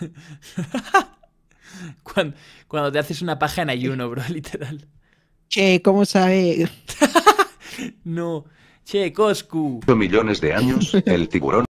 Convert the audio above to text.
cuando, cuando, te haces una paja en ayuno, bro, literal. Che, ¿cómo sabe? no. Che, Coscu. Millones de años, el tiburón.